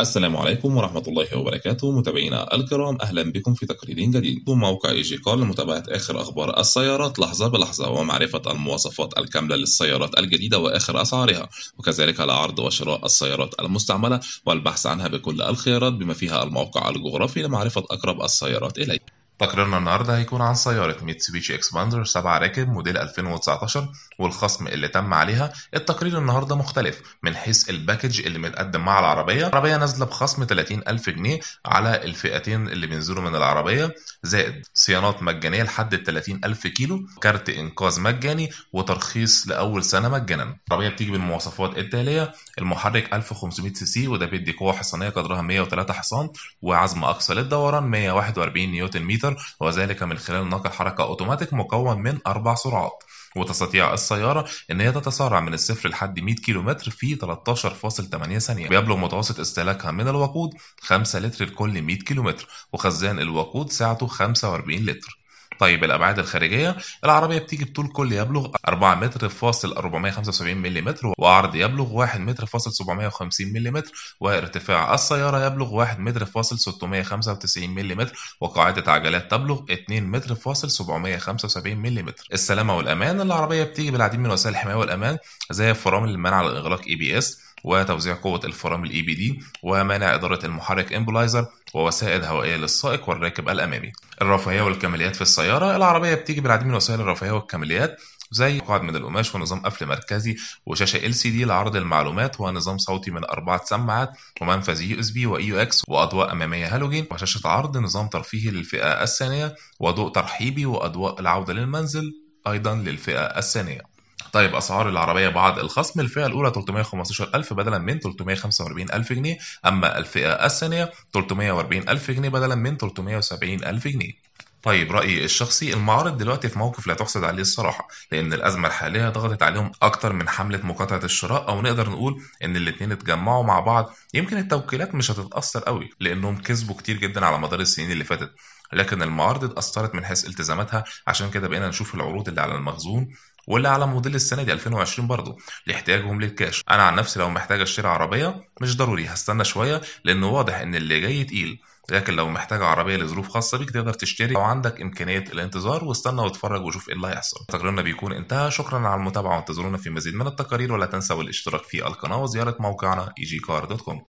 السلام عليكم ورحمة الله وبركاته متابعينا الكرام أهلا بكم في تقرير جديد موقع إيجي كار لمتابعة آخر أخبار السيارات لحظة بلحظة ومعرفة المواصفات الكاملة للسيارات الجديدة وآخر أسعارها وكذلك عرض وشراء السيارات المستعملة والبحث عنها بكل الخيارات بما فيها الموقع الجغرافي لمعرفة أقرب السيارات إليك تقريرنا النهاردة هيكون عن سيارة ميتسوبيشي اكسباندر 7 راكب موديل 2019 والخصم اللي تم عليها التقرير النهاردة مختلف من حيث الباكج اللي متقدم مع العربية العربية نازلة بخصم 30000 جنيه على الفئتين اللي بينزلوا من العربية زائد صيانات مجانية لحد 30000 كيلو كارت إنقاذ مجاني وترخيص لأول سنة مجانا العربية بتيجي بالمواصفات التالية المحرك 1500 سي سي وده بيدي قوة حصانية قدرها 103 حصان وعزم أقصى للدوران 141 نيوتن متر الاكثر وذلك من خلال نقل حركة أوتوماتيك مكون من أربع سرعات وتستطيع السيارة إن هي تتسارع من الصفر لحد 100 كيلومتر في 13.8 ثانية بيبلغ متوسط استهلاكها من الوقود 5 لتر لكل 100 كيلومتر وخزان الوقود سعته 45 لتر طيب الابعاد الخارجيه العربيه بتيجي بطول كل يبلغ 4 متر فاصل 475 ملم وعرض يبلغ 1 متر فاصل 750 ملم وارتفاع السياره يبلغ 1 متر فاصل 695 ملم وقاعده عجلات تبلغ 2 متر فاصل 775 ملم السلامه والامان العربيه بتيجي بالعديد من وسائل الحمايه والامان زي فرامل المنع الاغلاق اي بي اس وتوزيع قوة الفرامل اي بي دي ومنع إدارة المحرك امبولايزر ووسائل هوائية للسائق والراكب الأمامي. الرفاهية والكماليات في السيارة العربية بتيجي بالعديد من وسائل الرفاهية والكماليات زي قاعد من القماش ونظام قفل مركزي وشاشه ال سي دي لعرض المعلومات ونظام صوتي من اربعه سماعات ومنفذ يو اس بي واي يو اكس واضواء اماميه هالوجين وشاشه عرض نظام ترفيهي للفئه الثانيه وضوء ترحيبي واضواء العوده للمنزل ايضا للفئه الثانيه طيب اسعار العربيه بعد الخصم الفئه الاولى 315000 بدلا من 345000 جنيه اما الفئه الثانيه 340000 جنيه بدلا من 370000 جنيه طيب رأيي الشخصي المعارض دلوقتي في موقف لا تحسد عليه الصراحة لأن الأزمة الحالية ضغطت عليهم أكتر من حملة مقاطعة الشراء أو نقدر نقول إن الاتنين اتجمعوا مع بعض يمكن التوكيلات مش هتتأثر قوي لأنهم كسبوا كتير جدا على مدار السنين اللي فاتت لكن المعارض اتأثرت من حيث التزاماتها عشان كده بقينا نشوف العروض اللي على المخزون واللي على موديل السنه دي 2020 برضه لاحتياجهم للكاش انا عن نفسي لو محتاج اشتري عربيه مش ضروري هستنى شويه لان واضح ان اللي جاي تقيل لكن لو محتاج عربيه لظروف خاصه بيك تقدر تشتري لو عندك امكانيه الانتظار واستنى واتفرج وشوف ايه اللي هيحصل تقريرنا بيكون انتهى شكرا على المتابعه وانتظرونا في مزيد من التقارير ولا تنسوا الاشتراك في القناه وزياره موقعنا egcar.com